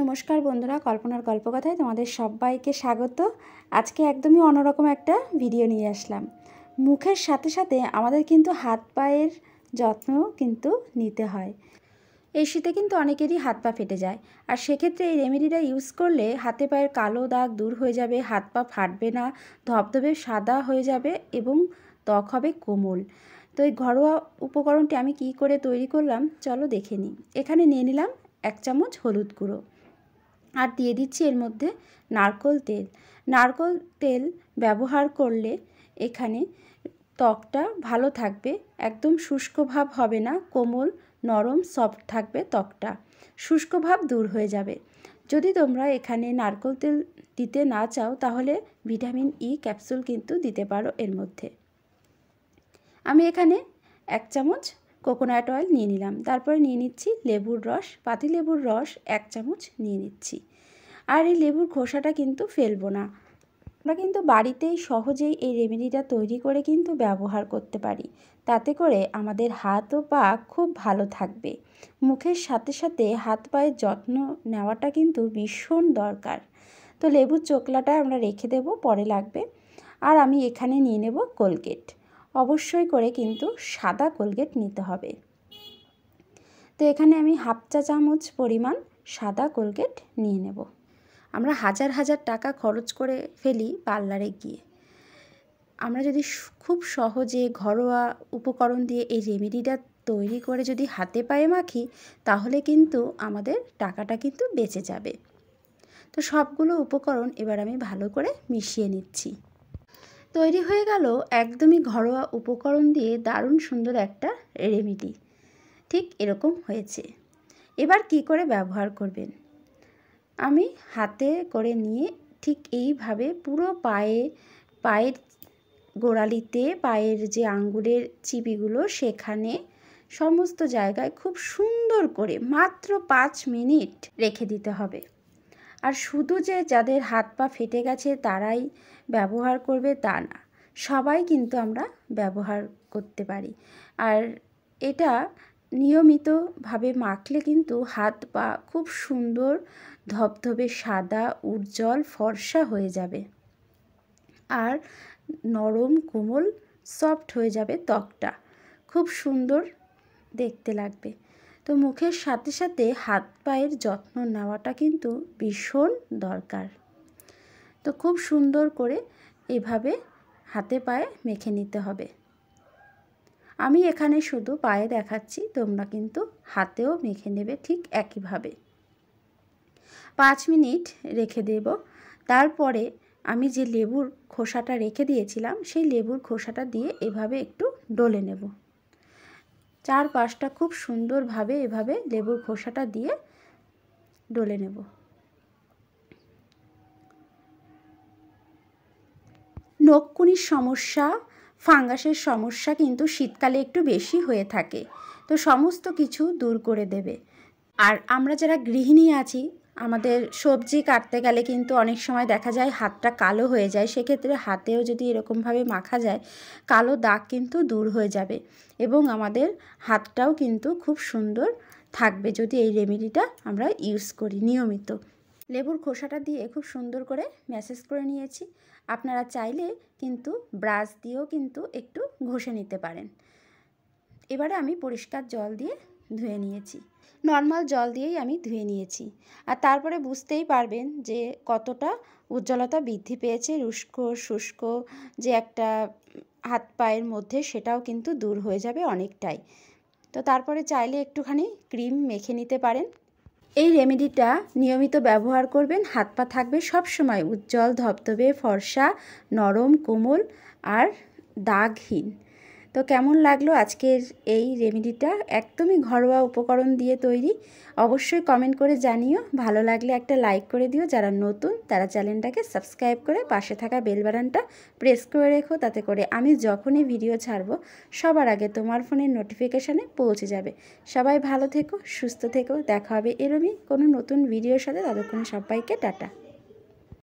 নমস্কার বন্ধুরা কল্পনার গল্পকথায় তোমাদের সবাইকে স্বাগত আজকে একদমই অন্যরকম একটা ভিডিও নিয়ে আসলাম মুখের সাথে সাথে আমাদের কিন্তু হাত পায়ের যত্ন কিন্তু নিতে হয় এই শীতে কিন্তু অনেকেরই হাত পা ফেটে যায় আর সেক্ষেত্রে এই রেমেডিটা ইউজ করলে হাতে পায়ের কালো দাগ দূর হয়ে যাবে হাত পা ফাটবে না ধবধবে সাদা হয়ে যাবে এবং ত্বক হবে কোমল তো এই ঘরোয়া উপকরণটি আমি কি করে তৈরি করলাম চলো দেখে নিই এখানে নিয়ে নিলাম এক চামচ হলুদ গুঁড়ো আর দিয়ে দিচ্ছি এর মধ্যে নারকোল তেল নারকোল তেল ব্যবহার করলে এখানে ত্বকটা ভালো থাকবে একদম শুষ্ক ভাব হবে না কোমল নরম সফট থাকবে ত্বকটা শুষ্ক ভাব দূর হয়ে যাবে যদি তোমরা এখানে নারকোল তেল দিতে না চাও তাহলে ভিটামিন ই e ক্যাপসুল কিন্তু দিতে পারো এর মধ্যে আমি এখানে এক চামচ কোকোনাট অয়েল নিয়ে নিলাম তারপরে নিয়ে নিচ্ছি লেবুর রস পাতি লেবুর রস এক চামচ নিয়ে নিচ্ছি আর এই লেবুর খোসাটা কিন্তু ফেলবো না আমরা কিন্তু বাড়িতেই সহজেই এই রেমেডিটা তৈরি করে কিন্তু ব্যবহার করতে পারি তাতে করে আমাদের হাত ও পা খুব ভালো থাকবে মুখের সাথে সাথে হাত পায়ের যত্ন নেওয়াটা কিন্তু ভীষণ দরকার তো লেবুর চোকলাটা আমরা রেখে দেব পরে লাগবে আর আমি এখানে নিয়ে নেব কোলগেট অবশ্যই করে কিন্তু সাদা কোলগেট নিতে হবে তো এখানে আমি হাফ চা চামচ পরিমাণ সাদা কোলগেট নিয়ে নেব আমরা হাজার হাজার টাকা খরচ করে ফেলি পার্লারে গিয়ে আমরা যদি খুব সহজে ঘরোয়া উপকরণ দিয়ে এই রেমেডিটা তৈরি করে যদি হাতে পায়ে মাখি তাহলে কিন্তু আমাদের টাকাটা কিন্তু বেঁচে যাবে তো সবগুলো উপকরণ এবার আমি ভালো করে মিশিয়ে নিচ্ছি তৈরি হয়ে গেল একদমই ঘরোয়া উপকরণ দিয়ে দারুণ সুন্দর একটা রেমেডি ঠিক এরকম হয়েছে এবার কি করে ব্যবহার করবেন আমি হাতে করে নিয়ে ঠিক এইভাবে পুরো পায়ে পায়ের গোড়ালিতে পায়ের যে আঙ্গুলের চিপিগুলো সেখানে সমস্ত জায়গায় খুব সুন্দর করে মাত্র পাঁচ মিনিট রেখে দিতে হবে আর শুধু যে যাদের হাত পা ফেটে গেছে তারাই ব্যবহার করবে তা না সবাই কিন্তু আমরা ব্যবহার করতে পারি আর এটা নিয়মিতভাবে মাখলে কিন্তু হাত পা খুব সুন্দর ধবধবে সাদা উজ্জ্বল ফর্সা হয়ে যাবে আর নরম কোমল সফট হয়ে যাবে ত্বকটা খুব সুন্দর দেখতে লাগবে তো মুখের সাথে সাথে হাত পায়ের যত্ন নেওয়াটা কিন্তু ভীষণ দরকার তো খুব সুন্দর করে এভাবে হাতে পায়ে মেখে নিতে হবে আমি এখানে শুধু পায়ে দেখাচ্ছি তোমরা কিন্তু হাতেও মেখে নেবে ঠিক একইভাবে পাঁচ মিনিট রেখে দেব তারপরে আমি যে লেবুর খোসাটা রেখে দিয়েছিলাম সেই লেবুর খোসাটা দিয়ে এভাবে একটু ডলে নেব চারপাশটা খুব সুন্দরভাবে এভাবে লেবুর খোসাটা দিয়ে ডলে নেব নকুনির সমস্যা ফাঙ্গাসের সমস্যা কিন্তু শীতকালে একটু বেশি হয়ে থাকে তো সমস্ত কিছু দূর করে দেবে আর আমরা যারা গৃহিণী আছি আমাদের সবজি কাটতে গেলে কিন্তু অনেক সময় দেখা যায় হাতটা কালো হয়ে যায় সেক্ষেত্রে হাতেও যদি এরকমভাবে মাখা যায় কালো দাগ কিন্তু দূর হয়ে যাবে এবং আমাদের হাতটাও কিন্তু খুব সুন্দর থাকবে যদি এই রেমেডিটা আমরা ইউজ করি নিয়মিত লেবুর খোসাটা দিয়ে খুব সুন্দর করে ম্যাসেজ করে নিয়েছি আপনারা চাইলে কিন্তু ব্রাশ দিয়েও কিন্তু একটু ঘষে নিতে পারেন এবারে আমি পরিষ্কার জল দিয়ে ধুয়ে নিয়েছি নর্মাল জল দিয়েই আমি ধুয়ে নিয়েছি আর তারপরে বুঝতেই পারবেন যে কতটা উজ্জ্বলতা বৃদ্ধি পেয়েছে রুষ্ক শুষ্ক যে একটা হাত পায়ের মধ্যে সেটাও কিন্তু দূর হয়ে যাবে অনেকটাই তো তারপরে চাইলে একটুখানি ক্রিম মেখে নিতে পারেন এই রেমেডিটা নিয়মিত ব্যবহার করবেন হাত পা থাকবে সবসময় উজ্জ্বল ধবধবে ফর্সা নরম কোমল আর দাগহীন তো কেমন লাগলো আজকের এই রেমেডিটা একদমই ঘরোয়া উপকরণ দিয়ে তৈরি অবশ্যই কমেন্ট করে জানিও ভালো লাগলে একটা লাইক করে দিও যারা নতুন তারা চ্যানেলটাকে সাবস্ক্রাইব করে পাশে থাকা বেল বাটনটা প্রেস করে রেখো তাতে করে আমি যখনই ভিডিও ছাড়বো সবার আগে তোমার ফোনের নোটিফিকেশানে পৌঁছে যাবে সবাই ভালো থেকো সুস্থ থেকো দেখা হবে এরমই কোনো নতুন ভিডিওর সাথে ততক্ষণ সবাইকে টাটা